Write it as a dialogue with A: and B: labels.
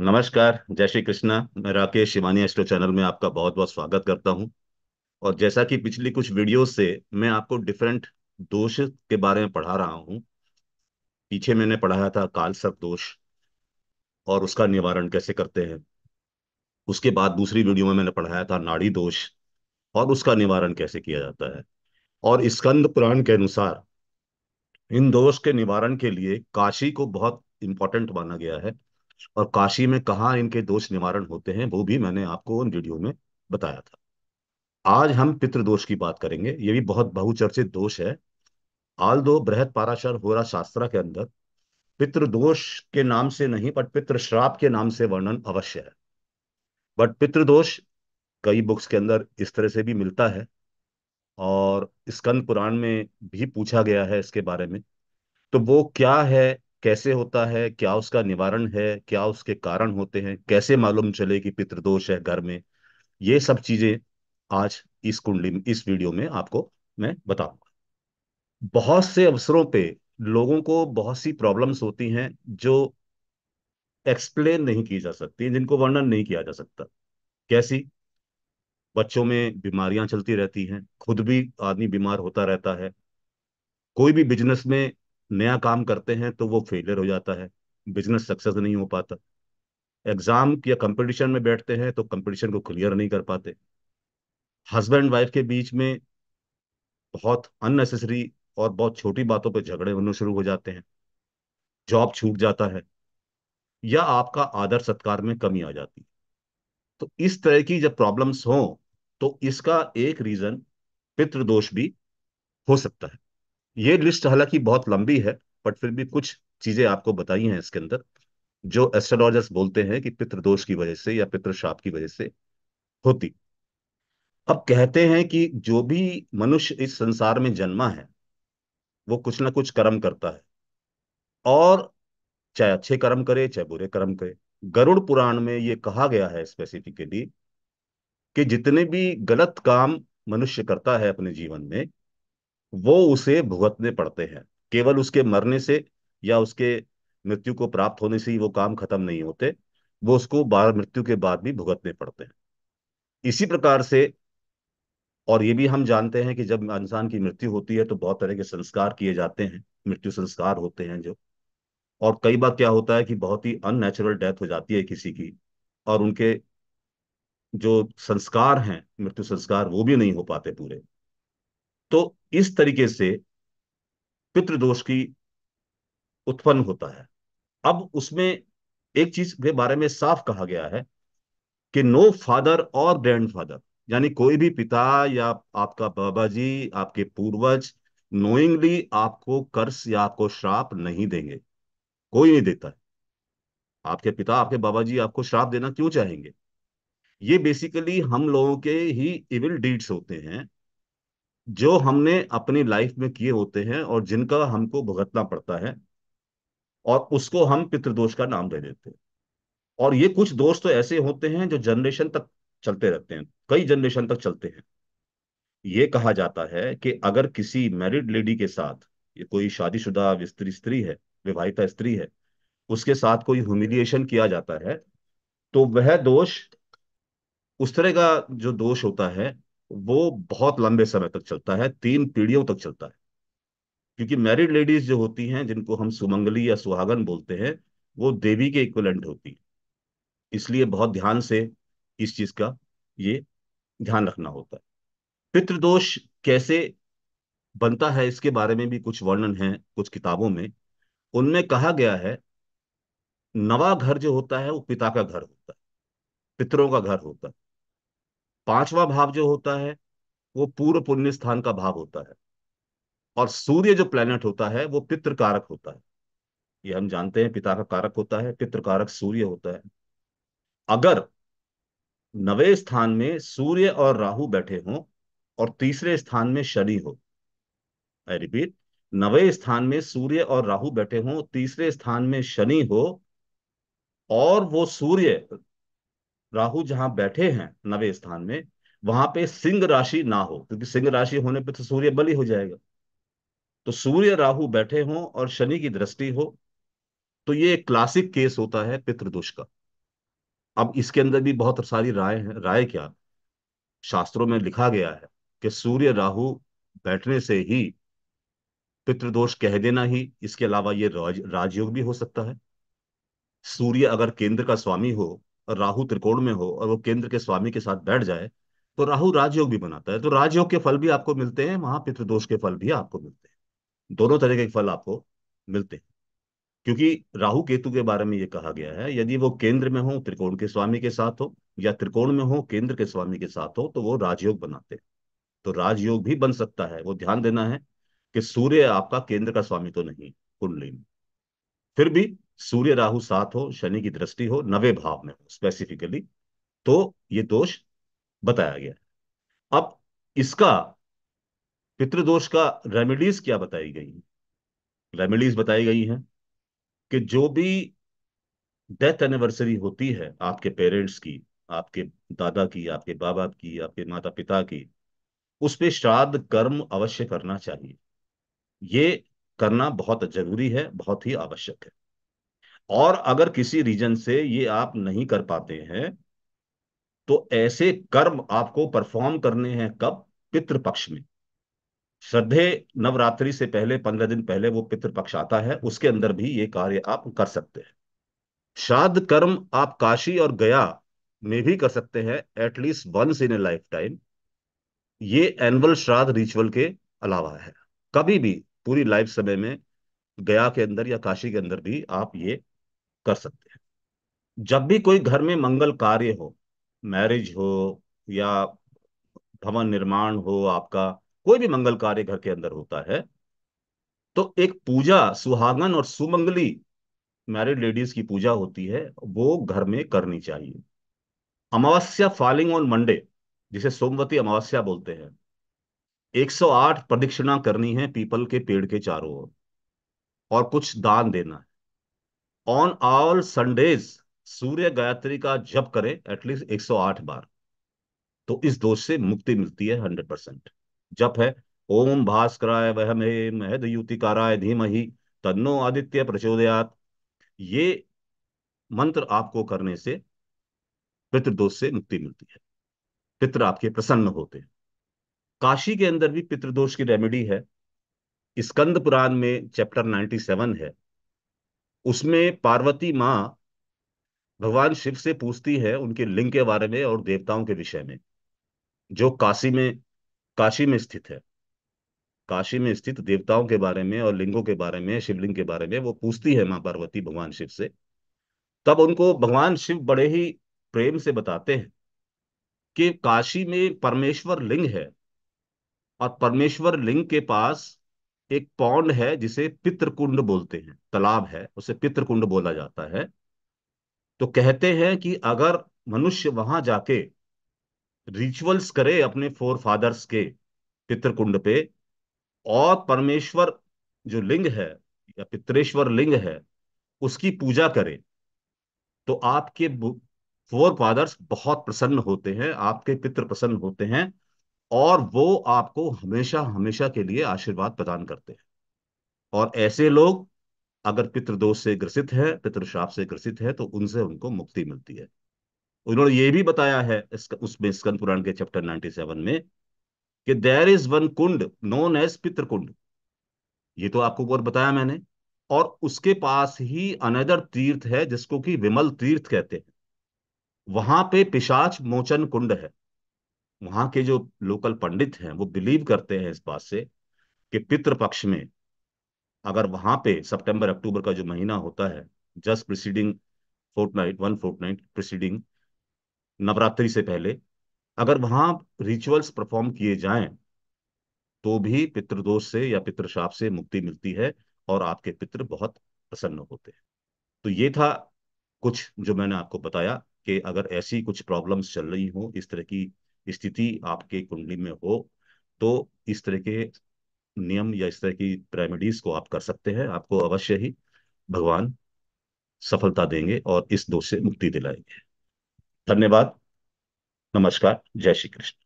A: नमस्कार जय श्री कृष्णा मैं राकेश शिवानी एस्ट्रो चैनल में आपका बहुत बहुत स्वागत करता हूं और जैसा कि पिछली कुछ वीडियो से मैं आपको डिफरेंट दोष के बारे में पढ़ा रहा हूं पीछे मैंने पढ़ाया था काल सर्प दोष और उसका निवारण कैसे करते हैं उसके बाद दूसरी वीडियो में मैंने पढ़ाया था नाड़ी दोष और उसका निवारण कैसे किया जाता है और स्कंद पुराण के अनुसार इन दोष के निवारण के लिए काशी को बहुत इंपॉर्टेंट माना गया है और काशी में कहा इनके दोष निवारण होते हैं वो भी मैंने आपको उन वीडियो में बताया था आज हम पितृदोष की बात करेंगे ये भी बहुत बहुचर्चित दोष है आल दो बृहद पाराशर होरा शास्त्र के अंदर पितृदोष के नाम से नहीं बट पितृश्राप के नाम से वर्णन अवश्य है बट पितृदोष कई बुक्स के अंदर इस तरह से भी मिलता है और स्कंद पुराण में भी पूछा गया है इसके बारे में तो वो क्या है कैसे होता है क्या उसका निवारण है क्या उसके कारण होते हैं कैसे मालूम चले कि पितृदोष है घर में ये सब चीजें आज इस कुंडली इस वीडियो में आपको मैं बताऊंगा बहुत से अवसरों पे लोगों को बहुत सी प्रॉब्लम्स होती हैं जो एक्सप्लेन नहीं की जा सकती जिनको वर्णन नहीं किया जा सकता कैसी बच्चों में बीमारियां चलती रहती हैं खुद भी आदमी बीमार होता रहता है कोई भी बिजनेस में नया काम करते हैं तो वो फेलियर हो जाता है बिजनेस सक्सेस नहीं हो पाता एग्जाम या कंपटीशन में बैठते हैं तो कंपटीशन को क्लियर नहीं कर पाते हस्बैंड वाइफ के बीच में बहुत अननेसेसरी और बहुत छोटी बातों पर झगड़े होने शुरू हो जाते हैं जॉब छूट जाता है या आपका आदर सत्कार में कमी आ जाती है तो इस तरह की जब प्रॉब्लम्स हो तो इसका एक रीजन पितृदोष भी हो सकता है ये लिस्ट हालांकि बहुत लंबी है बट फिर भी कुछ चीजें आपको बताई हैं इसके अंदर जो एस्ट्रोलॉजर्स बोलते हैं कि पितृदोष की वजह से या पितृशाप की वजह से होती अब कहते हैं कि जो भी मनुष्य इस संसार में जन्मा है वो कुछ ना कुछ कर्म करता है और चाहे अच्छे कर्म करे चाहे बुरे कर्म करे गरुड़ पुराण में ये कहा गया है स्पेसिफिकली कि जितने भी गलत काम मनुष्य करता है अपने जीवन में वो उसे भुगतने पड़ते हैं केवल उसके मरने से या उसके मृत्यु को प्राप्त होने से ही वो काम खत्म नहीं होते वो उसको बार मृत्यु के बाद भी भुगतने पड़ते हैं इसी प्रकार से और ये भी हम जानते हैं कि जब इंसान की मृत्यु होती है तो बहुत तरह के संस्कार किए जाते हैं मृत्यु संस्कार होते हैं जो और कई बार क्या होता है कि बहुत ही अननेचुरल डेथ हो जाती है किसी की और उनके जो संस्कार हैं मृत्यु संस्कार वो भी नहीं हो पाते पूरे तो इस तरीके से पितृदोष की उत्पन्न होता है अब उसमें एक चीज के बारे में साफ कहा गया है कि नो फादर और ग्रैंड फादर यानी कोई भी पिता या आपका बाबा जी आपके पूर्वज नोइंगली आपको कर्स या आपको श्राप नहीं देंगे कोई नहीं देता है आपके पिता आपके बाबा जी आपको श्राप देना क्यों चाहेंगे ये बेसिकली हम लोगों के ही इविल डीड्स होते हैं जो हमने अपनी लाइफ में किए होते हैं और जिनका हमको भुगतना पड़ता है और उसको हम पितृदोष का नाम दे देते हैं और ये कुछ दोष तो ऐसे होते हैं जो जनरेशन तक चलते रहते हैं कई जनरेशन तक चलते हैं ये कहा जाता है कि अगर किसी मैरिड लेडी के साथ ये कोई शादीशुदा स्त्री स्त्री है विवाहिता स्त्री है उसके साथ कोई ह्यूमिलिएशन किया जाता है तो वह दोष उस तरह का जो दोष होता है वो बहुत लंबे समय तक चलता है तीन पीढ़ियों तक चलता है क्योंकि मैरिड लेडीज जो होती हैं जिनको हम सुमंगली या सुहागन बोलते हैं वो देवी के इक्वलेंट होती है इसलिए बहुत ध्यान से इस चीज का ये ध्यान रखना होता है पितृदोष कैसे बनता है इसके बारे में भी कुछ वर्णन है कुछ किताबों में उनमें कहा गया है नवा घर जो होता है वो पिता का घर होता है पितरों का घर होता है पांचवा भाव जो होता है वो पूर्व पुण्य स्थान का भाव होता है और सूर्य जो प्लेनेट होता है वो पितृकारक होता है ये हम जानते हैं पिता का कारक होता है पितृकारक सूर्य होता है अगर नवे स्थान में सूर्य और राहु बैठे हों और तीसरे स्थान में शनि हो आई रिपीट नवे स्थान में सूर्य और राहु बैठे हों तीसरे स्थान में शनि हो और वो सूर्य राहु जहां बैठे हैं नवे स्थान में वहां पे सिंह राशि ना हो क्योंकि सिंह राशि होने पे तो सूर्य बलि हो जाएगा तो सूर्य राहु बैठे हो और शनि की दृष्टि हो तो ये एक क्लासिक केस होता है पितृदोष का अब इसके अंदर भी बहुत सारी राय है राय क्या शास्त्रों में लिखा गया है कि सूर्य राहु बैठने से ही पितृदोष कह देना ही इसके अलावा ये राज, राजयोग भी हो सकता है सूर्य अगर केंद्र का स्वामी हो और राहु त्रिकोण में हो और वो केंद्र के स्वामी के साथ बैठ जाए तो राहु राजयोग भी बनाता है तो राजयोग के फल भी आपको मिलते हैं वहां पितृदोष के फल भी आपको मिलते हैं दोनों तरह के फल आपको मिलते हैं क्योंकि राहु केतु के बारे में ये कहा गया है यदि वो केंद्र में हो त्रिकोण के स्वामी के साथ हो या त्रिकोण में हो केंद्र के स्वामी के साथ हो तो वो राजयोग बनाते हैं तो राजयोग भी बन सकता है वो ध्यान देना है कि सूर्य आपका केंद्र का स्वामी तो नहीं कुंडली में फिर भी सूर्य राहु साथ हो शनि की दृष्टि हो नवे भाव में हो स्पेसिफिकली तो ये दोष बताया गया अब इसका पितृदोष का रेमेडीज क्या बताई गई रेमेडीज बताई गई हैं कि जो भी डेथ एनिवर्सरी होती है आपके पेरेंट्स की आपके दादा की आपके बाबा की आपके माता पिता की उस पर श्राद्ध कर्म अवश्य करना चाहिए ये करना बहुत जरूरी है बहुत ही आवश्यक है और अगर किसी रीजन से ये आप नहीं कर पाते हैं तो ऐसे कर्म आपको परफॉर्म करने हैं कब पितृपक्ष में श्रद्धे नवरात्रि से पहले पंद्रह दिन पहले वो पितृपक्ष आता है उसके अंदर भी ये कार्य आप कर सकते हैं श्राद्ध कर्म आप काशी और गया में भी कर सकते हैं at least once in a lifetime ये एनुअल श्राद्ध रिचुअल के अलावा है कभी भी पूरी लाइफ समय में गया के अंदर या काशी के अंदर भी आप ये कर सकते हैं जब भी कोई घर में मंगल कार्य हो मैरिज हो या भवन निर्माण हो आपका कोई भी मंगल कार्य घर के अंदर होता है तो एक पूजा सुहागन और सुमंगली मैरिड लेडीज की पूजा होती है वो घर में करनी चाहिए अमावस्या फॉलिंग ऑन मंडे जिसे सोमवती अमावस्या बोलते हैं 108 प्रदक्षिणा करनी है पीपल के पेड़ के चारों ओर और कुछ दान देना है on all Sundays Surya Gayatri का जप करें एटलीस्ट 108 बार तो इस दोष से मुक्ति मिलती है 100 परसेंट जप है ओम भास्कराय वहम हेम धीम धीमहि तन्नो आदित्य प्रचोदयात ये मंत्र आपको करने से पितृदोष से मुक्ति मिलती है पितृ आपके प्रसन्न होते हैं काशी के अंदर भी पितृदोष की रेमेडी है स्कंद पुराण में चैप्टर 97 है उसमें पार्वती माँ भगवान शिव से पूछती है उनके लिंग के बारे में और देवताओं के विषय में जो काशी में काशी में स्थित है काशी में स्थित देवताओं के बारे में और लिंगों के बारे में शिवलिंग के बारे में वो पूछती है माँ पार्वती भगवान शिव से तब उनको भगवान शिव बड़े ही प्रेम से बताते हैं कि काशी में परमेश्वर लिंग है और परमेश्वर लिंग के पास एक पौंड है जिसे पितृकुंड बोलते हैं तालाब है उसे पितृकुंड बोला जाता है तो कहते हैं कि अगर मनुष्य वहां जाके रिचुअल्स करे अपने फोर फादर्स के पितृकुंड पे और परमेश्वर जो लिंग है या पितरेश्वर लिंग है उसकी पूजा करे तो आपके फोर फादर्स बहुत प्रसन्न होते हैं आपके पितृ प्रसन्न होते हैं और वो आपको हमेशा हमेशा के लिए आशीर्वाद प्रदान करते हैं और ऐसे लोग अगर पितृदोष से ग्रसित है पितृश्राप से ग्रसित है तो उनसे उनको मुक्ति मिलती है उन्होंने ये भी बताया है उसमें स्कंद पुराण के चैप्टर 97 में कि there is one kund known as Pitrikund ये तो आपको और बताया मैंने और उसके पास ही अनदर तीर्थ है जिसको कि विमल तीर्थ कहते हैं वहां पे पिशाच मोचन कुंड है वहां के जो लोकल पंडित हैं वो बिलीव करते हैं इस बात से कि पितृ पक्ष में अगर वहां पे सितंबर अक्टूबर का जो महीना होता है just preceding night one night preceding Navratri से पहले अगर वहां रिचुअल्स परफॉर्म किए जाएं तो भी पितृदोष से या पितृशाप से मुक्ति मिलती है और आपके पितृ बहुत प्रसन्न होते हैं तो ये था कुछ जो मैंने आपको बताया कि अगर ऐसी कुछ प्रॉब्लम्स चल रही हो इस तरह की स्थिति आपके कुंडली में हो तो इस तरह के नियम या इस तरह की रेमेडीज को आप कर सकते हैं आपको अवश्य ही भगवान सफलता देंगे और इस दोष से मुक्ति दिलाएंगे धन्यवाद नमस्कार जय श्री कृष्ण